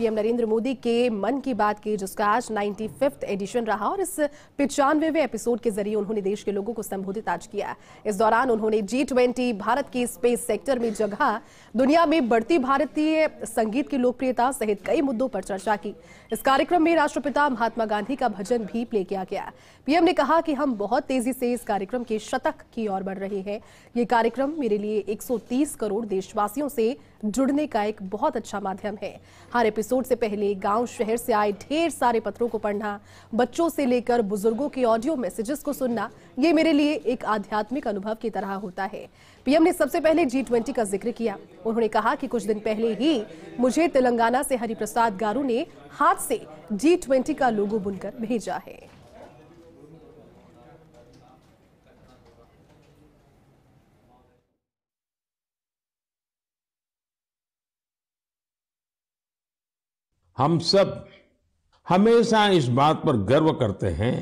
PM Narendra Modi के मन की बात की जिसका आज नाइन्टी एडिशन रहा और इस पिचानवे एपिसोड के जरिए उन्होंने देश के लोगों को संबोधित आज किया इस दौरान उन्होंने जी ट्वेंटी भारत के स्पेस सेक्टर में जगह दुनिया में बढ़ती भारतीय संगीत की लोकप्रियता सहित कई मुद्दों पर चर्चा की इस कार्यक्रम में राष्ट्रपिता महात्मा गांधी का भजन भी प्ले किया गया पीएम ने कहा कि हम बहुत तेजी से इस कार्यक्रम के शतक की ओर बढ़ रहे हैं ये कार्यक्रम मेरे लिए 130 करोड़ देशवासियों से जुड़ने का एक बहुत अच्छा माध्यम है हर एपिसोड एपिसोड से पहले गांव शहर से आए ढेर सारे पत्रों को पढ़ना बच्चों से लेकर बुजुर्गों के ऑडियो मैसेजेस को सुनना ये मेरे लिए एक आध्यात्मिक अनुभव की तरह होता है पीएम ने सबसे पहले जी ट्वेंटी का जिक्र किया उन्होंने कहा कि कुछ दिन पहले ही मुझे तेलंगाना से हरिप्रसाद गारू ने हाथ से जी ट्वेंटी का लोगो बुनकर भेजा है हम सब हमेशा इस बात पर गर्व करते हैं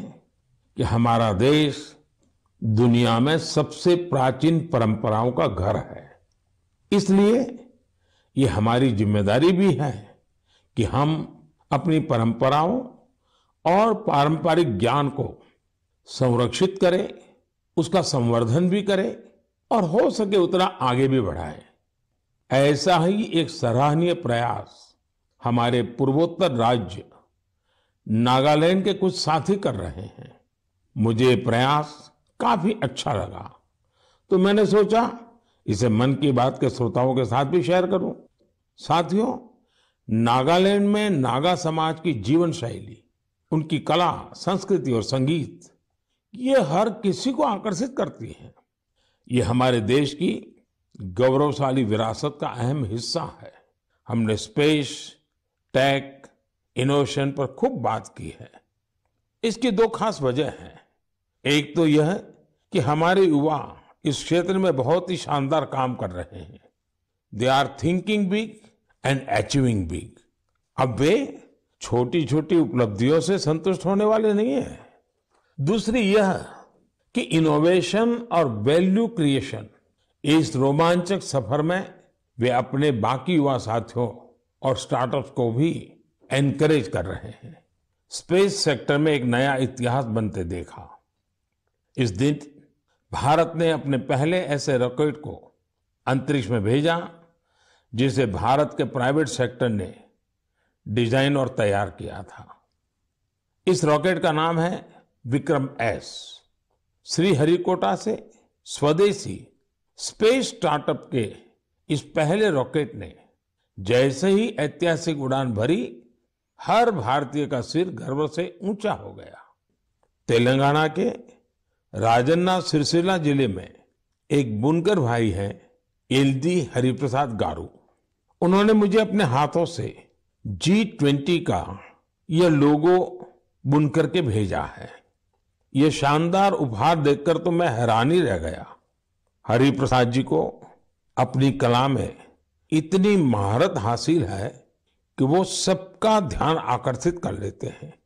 कि हमारा देश दुनिया में सबसे प्राचीन परंपराओं का घर है इसलिए ये हमारी जिम्मेदारी भी है कि हम अपनी परंपराओं और पारंपरिक ज्ञान को संरक्षित करें उसका संवर्धन भी करें और हो सके उतना आगे भी बढ़ाएं ऐसा ही एक सराहनीय प्रयास हमारे पूर्वोत्तर राज्य नागालैंड के कुछ साथी कर रहे हैं मुझे प्रयास काफी अच्छा लगा तो मैंने सोचा इसे मन की बात के श्रोताओं के साथ भी शेयर करूं साथियों नागालैंड में नागा समाज की जीवन शैली उनकी कला संस्कृति और संगीत ये हर किसी को आकर्षित करती है ये हमारे देश की गौरवशाली विरासत का अहम हिस्सा है हमने स्पेस टेक इनोवेशन पर खूब बात की है इसकी दो खास वजह हैं एक तो यह कि हमारे युवा इस क्षेत्र में बहुत ही शानदार काम कर रहे हैं they are thinking big and achieving big अब वे छोटी छोटी उपलब्धियों से संतुष्ट होने वाले नहीं है दूसरी यह कि इनोवेशन और वैल्यू क्रिएशन इस रोमांचक सफर में वे अपने बाकी युवा साथियों और स्टार्टअप्स को भी एनकरेज कर रहे हैं स्पेस सेक्टर में एक नया इतिहास बनते देखा इस दिन भारत ने अपने पहले ऐसे रॉकेट को अंतरिक्ष में भेजा जिसे भारत के प्राइवेट सेक्टर ने डिजाइन और तैयार किया था इस रॉकेट का नाम है विक्रम एस श्रीहरिकोटा से स्वदेशी स्पेस स्टार्टअप के इस पहले रॉकेट ने जैसे ही ऐतिहासिक उड़ान भरी हर भारतीय का सिर गर्व से ऊंचा हो गया तेलंगाना के राजन्ना सिरसिला जिले में एक बुनकर भाई है एलदी हरिप्रसाद गारू उन्होंने मुझे अपने हाथों से जी ट्वेंटी का यह लोगो बुनकर के भेजा है ये शानदार उपहार देखकर तो मैं हैरान ही रह गया हरिप्रसाद जी को अपनी कला में इतनी महारत हासिल है कि वो सबका ध्यान आकर्षित कर लेते हैं